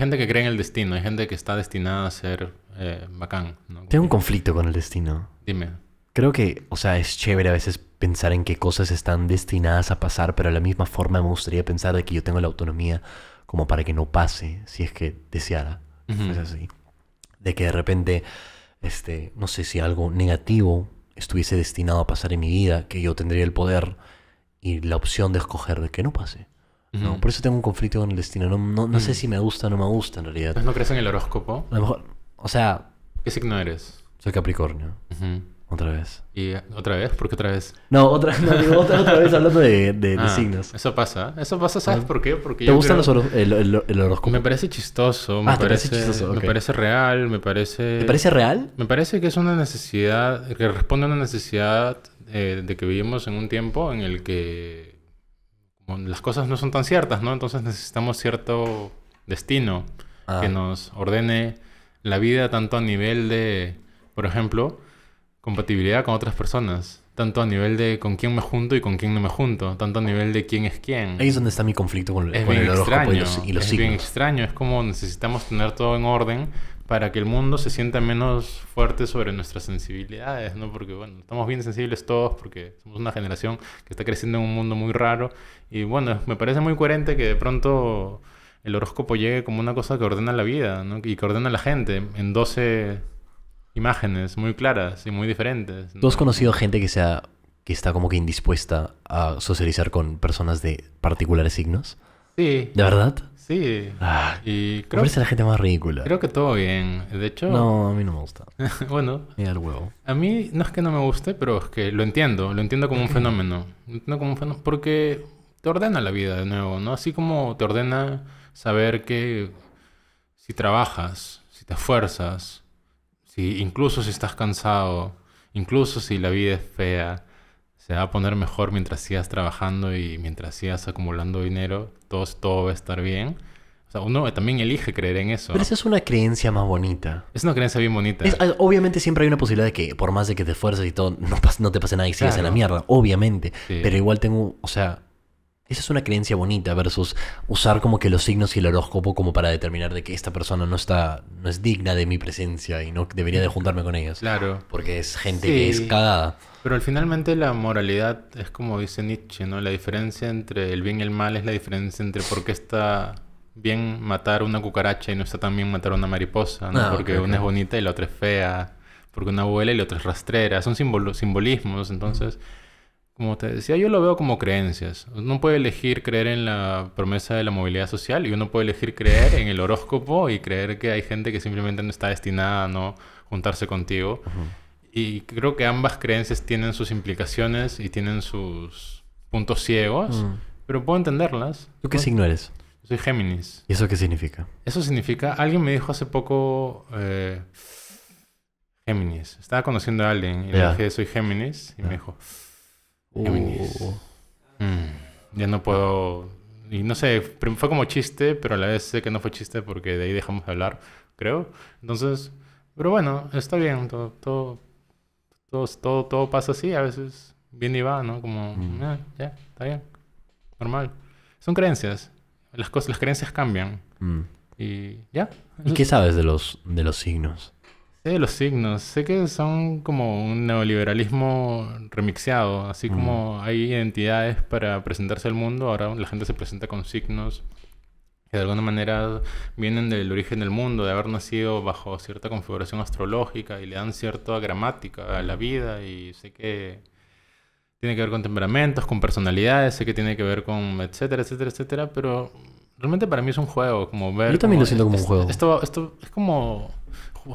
gente que cree en el destino, hay gente que está destinada a ser eh, bacán. ¿no? Tengo un conflicto con el destino. Dime. Creo que, o sea, es chévere a veces pensar en qué cosas están destinadas a pasar, pero de la misma forma me gustaría pensar de que yo tengo la autonomía como para que no pase, si es que deseara. Es así. De que de repente, este, no sé si algo negativo estuviese destinado a pasar en mi vida, que yo tendría el poder y la opción de escoger de que no pase. No, por eso tengo un conflicto con el destino. No, no, sé mm. si me gusta o no me gusta en realidad. ¿Pues ¿No crees en el horóscopo? A lo mejor, o sea... ¿Qué signo eres? Soy Capricornio. Otra vez. ¿Y otra vez? ¿Por qué otra vez? No, otra, no, digo, otra, vez hablando de, ah, signos. Eso pasa. ¿eh? Eso pasa, ¿sabes ah. por qué? Porque ¿Te gustan los el, horóscopo? Me parece chistoso. Me ah, parece, Me parece real, me parece... ¿Te parece real? Me parece que es una necesidad, que responde a una necesidad eh, de que vivimos en un tiempo en el que las cosas no son tan ciertas, ¿no? Entonces necesitamos cierto destino ah. que nos ordene la vida tanto a nivel de, por ejemplo, compatibilidad con otras personas, tanto a nivel de con quién me junto y con quién no me junto, tanto a nivel de quién es quién. Ahí es donde está mi conflicto con, el y los, y es bien extraño, es como necesitamos tener todo en orden para que el mundo se sienta menos fuerte sobre nuestras sensibilidades, ¿no? Porque, bueno, estamos bien sensibles todos porque somos una generación que está creciendo en un mundo muy raro. Y, bueno, me parece muy coherente que de pronto el horóscopo llegue como una cosa que ordena la vida, ¿no? Y que ordena a la gente en 12 imágenes muy claras y muy diferentes. ¿Tú has conocido gente que sea que está como que indispuesta a socializar con personas de particulares signos? Sí. ¿De verdad? Sí. Ah, y creo, la gente más ridícula. Creo que todo bien. De hecho. No, a mí no me gusta. bueno. Mira el huevo. A mí no es que no me guste, pero es que lo entiendo. Lo entiendo como un fenómeno. como Porque te ordena la vida de nuevo, ¿no? Así como te ordena saber que si trabajas, si te esfuerzas, si incluso si estás cansado, incluso si la vida es fea, se va a poner mejor mientras sigas trabajando y mientras sigas acumulando dinero, todo, todo va a estar bien. O sea, uno también elige creer en eso. Pero esa es una creencia más bonita. Es una creencia bien bonita. obviamente siempre hay una posibilidad de que por más de que te esfuerces y todo, no, no te pase nada y sigas en la mierda, obviamente. Pero igual tengo, o sea, esa es una creencia bonita versus usar como que los signos y el horóscopo como para determinar de que esta persona no está no es digna de mi presencia y no debería de juntarme con ellos. Claro. Porque es gente que es cagada. Pero finalmente la moralidad es como dice Nietzsche, ¿no? La diferencia entre el bien y el mal es la diferencia entre por qué está bien matar una cucaracha y no está tan bien matar una mariposa, ¿no? Ah, porque una es bonita y la otra es fea, porque una abuela y la otra es rastrera. Son simbol simbolismos, entonces... Como te decía, yo lo veo como creencias. Uno puede elegir creer en la promesa de la movilidad social y uno puede elegir creer en el horóscopo y creer que hay gente que simplemente no está destinada a no juntarse contigo. Y creo que ambas creencias tienen sus implicaciones y tienen sus puntos ciegos, mm. pero puedo entenderlas. ¿Tú qué pues, signo eres? soy Géminis. ¿Y eso qué significa? Eso significa, alguien me dijo hace poco... Eh, Géminis. Estaba conociendo a alguien y le dije, soy Géminis. Y me dijo, Uh. Mm, ya no puedo. Y no sé, fue como chiste, pero a la vez sé que no fue chiste porque de ahí dejamos de hablar, creo. Entonces, pero bueno, está bien, todo, todo, todo, todo, pasa así, a veces viene y va, ¿no? Como, mm. ah, ya, está bien, normal. Son creencias, las, cosas, las creencias cambian. Mm. Y ya. ¿Y qué sabes de los, de los signos? Sé los signos. Sé que son como un neoliberalismo remixeado. Así como hay identidades para presentarse al mundo, ahora la gente se presenta con signos que de alguna manera vienen del origen del mundo, de haber nacido bajo cierta configuración astrológica y le dan cierta gramática a la vida y sé que tiene que ver con temperamentos, con personalidades, sé que tiene que ver con etcétera, etcétera, etcétera, pero realmente para mí es un juego, como ver... Yo también lo siento como un juego. Esto, esto es como...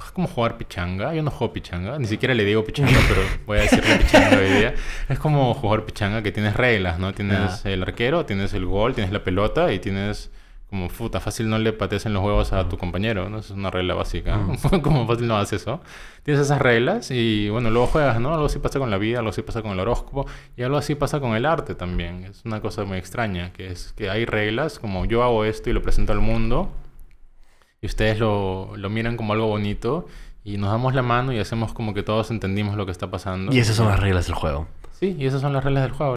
Es como jugar pichanga. Yo no juego pichanga. Ni siquiera le digo pichanga, pero voy a decirle pichanga hoy día. Es como jugar pichanga que tienes reglas, ¿no? Tienes el arquero, tienes el gol, tienes la pelota y tienes como puta, fácil no le pateas en los huevos a tu compañero, ¿no? Es una regla básica. Ah. como fácil no haces eso. Tienes esas reglas y bueno, luego juegas, ¿no? Algo así pasa con la vida, algo así pasa con el horóscopo y algo así pasa con el arte también. Es una cosa muy extraña, que es que hay reglas, como yo hago esto y lo presento al mundo y ustedes lo, lo miran como algo bonito y nos damos la mano y hacemos como que todos entendimos lo que está pasando. Y esas son las reglas del juego. Sí, y esas son las reglas del juego.